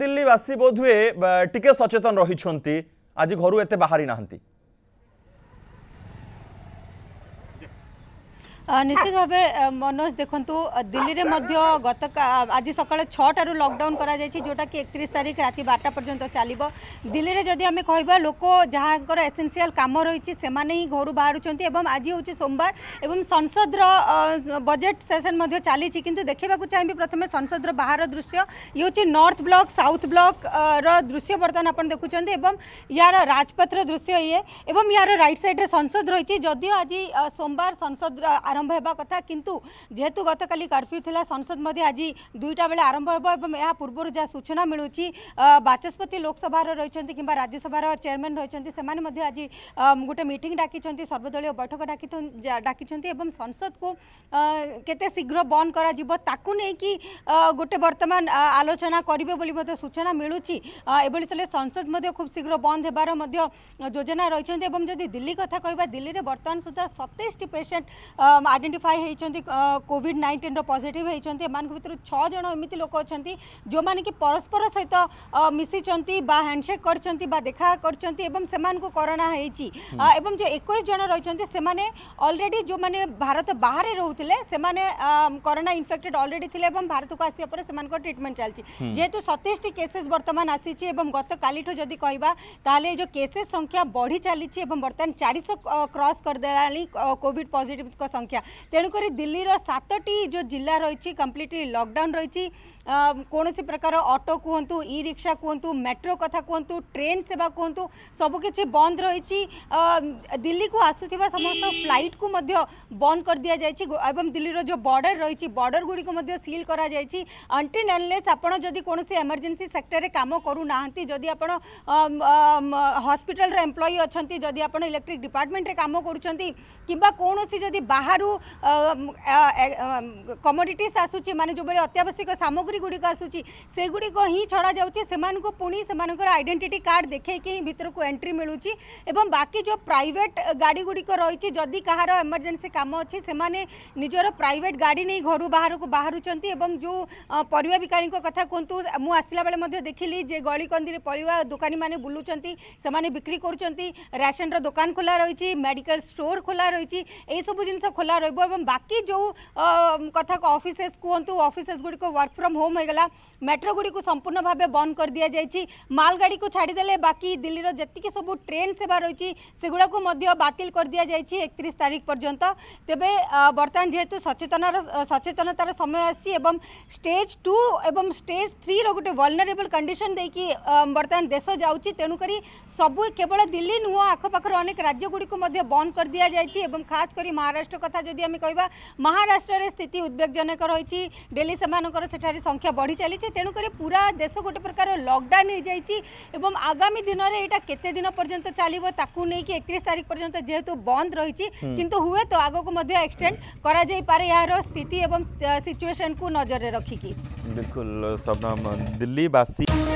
দিল্লীবাসী বোধহুଏ ଟିକେ ସଚେତନ ରହିଛନ୍ତି ଆଜି ଘରୁ ଏତେ ବାହାରି ନାହାନ୍ତି निश्चित भाव मनोज देखु दिल्ली में मध्य गत आज सका छु लकडउन कर जोटा कि एक तारीख रात बारटा पर्यटन चलो दिल्ली में जदि आम कह लोक जहाँ एसेनसीआल कम रही ही घर बाहर आज हूँ सोमवार संसद रजेट सेसन चली कि देखा चाहिए प्रथम संसद बाहर दृश्य ये हूँ नर्थ ब्लक साउथ ब्लक रृश्य बर्तमान आप देखुं यार राजपथर दृश्य ये यार रईट सैड्रे संसद रही जदि आज सोमवार संसद আরম্ভ হওয়া কথা কিন্তু যেহেতু গতকাল কর্ফ্যু লা সংসদ মধ্যে আজ দুইটা বেড়ে আরম্ভ হব এবং এর পূর্ব যা সূচনা মিলুচি বাচস্পতি লোকসভার রয়েছেন কিংবা রাজ্যসভার চেয়ারম্যান রয়েছেন সেমানে আজ গোটে মিটিং ডাকিছেন সর্বদলীয় বৈঠক ডাকি ডাকিছেন এবং সংসদকু কেতে শীঘ্র বন্ধ করা যাব তাকে নেই গোটে বর্তমান আলোচনা করবে বলে সূচনা মিলুচি এভাবে চলে সংসদ খুব শীঘ্র বন্ধ হবার যোজনা রয়েছেন এবং যদি দিল্লি কথা কহা দিল্লিরে বর্তমান সুদ্ধা সতেইশটি পেসেন্ট ଆଇଡେଣ୍ଟିଫାଏ ହୋଇଛନ୍ତି କୋଭିଡ଼ ନାଇଣ୍ଟିନ୍ର ପଜିଟିଭ୍ ହୋଇଛନ୍ତି ଏମାନଙ୍କ ଭିତରୁ ଛଅ ଜଣ ଏମିତି ଲୋକ ଅଛନ୍ତି ଯେଉଁମାନେ କି ପରସ୍ପର ସହିତ ମିଶିଛନ୍ତି ବା ହ୍ୟାଣ୍ଡସେକ୍ କରିଛନ୍ତି ବା ଦେଖା କରିଛନ୍ତି ଏବଂ ସେମାନଙ୍କୁ କରୋନା ହୋଇଛି ଏବଂ ଯେଉଁ ଏକୋଇଶ ଜଣ ରହିଛନ୍ତି ସେମାନେ ଅଲରେଡ଼ି ଯେଉଁମାନେ ଭାରତ ବାହାରେ ରହୁଥିଲେ ସେମାନେ କରୋନା ଇନଫେକ୍ଟେଡ୍ ଅଲରେଡ଼ି ଥିଲେ ଏବଂ ଭାରତକୁ ଆସିବା ପରେ ସେମାନଙ୍କର ଟ୍ରିଟମେଣ୍ଟ ଚାଲିଛି ଯେହେତୁ ସତେଇଶଟି କେସେସ୍ ବର୍ତ୍ତମାନ ଆସିଛି ଏବଂ ଗତକାଲିଠୁ ଯଦି କହିବା ତାହେଲେ ଏ ଯେଉଁ କେସେସ୍ ସଂଖ୍ୟା ବଢ଼ି ଚାଲିଛି ଏବଂ ବର୍ତ୍ତମାନ ଚାରିଶହ କ୍ରସ୍ କରିଦେଲାଣି କୋଭିଡ଼ ପଜିଟିଭ୍ଙ୍କ ସଂଖ୍ୟା ସଂଖ୍ୟା ତେଣୁକରି ଦିଲ୍ଲୀର ସାତଟି ଯେଉଁ ଜିଲ୍ଲା ରହିଛି କମ୍ପ୍ଲିଟଲି ଲକଡାଉନ୍ ରହିଛି କୌଣସି ପ୍ରକାର ଅଟୋ କୁହନ୍ତୁ ଇ ରିକ୍ସା କୁହନ୍ତୁ ମେଟ୍ରୋ କଥା କୁହନ୍ତୁ ଟ୍ରେନ୍ ସେବା କୁହନ୍ତୁ ସବୁକିଛି ବନ୍ଦ ରହିଛି ଦିଲ୍ଲୀକୁ ଆସୁଥିବା ସମସ୍ତ ଫ୍ଲାଇଟ୍କୁ ମଧ୍ୟ ବନ୍ଦ କରିଦିଆଯାଇଛି ଏବଂ ଦିଲ୍ଲୀର ଯେଉଁ ବର୍ଡର ରହିଛି ବର୍ଡର ଗୁଡ଼ିକୁ ମଧ୍ୟ ସିଲ୍ କରାଯାଇଛି ଅଣ୍ଟିନ୍ ଅନଲେସ୍ ଆପଣ ଯଦି କୌଣସି ଏମର୍ଜେନ୍ସି ସେକ୍ଟରରେ କାମ କରୁନାହାନ୍ତି ଯଦି ଆପଣ ହସ୍ପିଟାଲର ଏମ୍ପ୍ଲୟି ଅଛନ୍ତି ଯଦି ଆପଣ ଇଲେକ୍ଟ୍ରିକ୍ ଡିପାର୍ଟମେଣ୍ଟରେ କାମ କରୁଛନ୍ତି କିମ୍ବା କୌଣସି ଯଦି ବାହାର बाहरू कमोडिटीस आसूची माने जो बड़े अत्यावश्यक सामग्री गुड़िक आसूची से गुड़िक ही छड़ा पुणी से आईडेटी कार्ड देखे ही भितर को एंट्री मिलूँ एवं बाकी जो प्राइट गाड़ी गुड़िक रही जदि कह रमरजेन्सी कम अच्छे से निजर प्राइट गाड़ी नहीं घर बाहर को बाहर एवं जो पर बिकाणी कथा कहतु मुझ बेले देख ली जे गलिकंदी पर दोकानी मैंने बुलूं से बिक्री करसन रोकान खोला रही मेडिकल स्टोर खोला रही सब जिन खोला खोला रोब एवं बाकी जो कथा अफिसे कहतु अफिसेस गुड़िक वर्क फ्रम होम होगा मेट्रो गुड़ी संपूर्ण भाव बंद कर दि जाएगी मालगाड़ी को छाड़देले बाकी दिल्ली जी सब ट्रेन सेवा रही बात कर दि जाएगी एक तारीख पर्यंत तेज बर्तमान जेहेतु सचेत सचेतनतार समय एवं स्टेज टू एवं स्टेज थ्री रोटे वर्लनरेबल कंडीशन दे कि बर्तमान देश जाऊँच तेणुक सबू केवल दिल्ली नुह आखपाखर अनेक राज्य गुड़ी बंद कर दि जाएगी खास करी महाराष्ट्र कथ कथा जदि कह महाराष्ट्र में स्थिति उद्वेगजनक रही डेली से संख्या बढ़ी चली तेणुक पूरा देश गोटे प्रकार लकडाउन हो जाइए आगामी दिन में यहाँ केते पर्यंत चलो ताकू नहीं कि एकतीस तारीख पर्यंत जेहेतु बंद रही हम्म। किंतु हुए तो आग को एक्सटेंड हम्म। करा यार स्थिति एवं सिचुएशन को नजर रखिकी बिल्कुल सबनम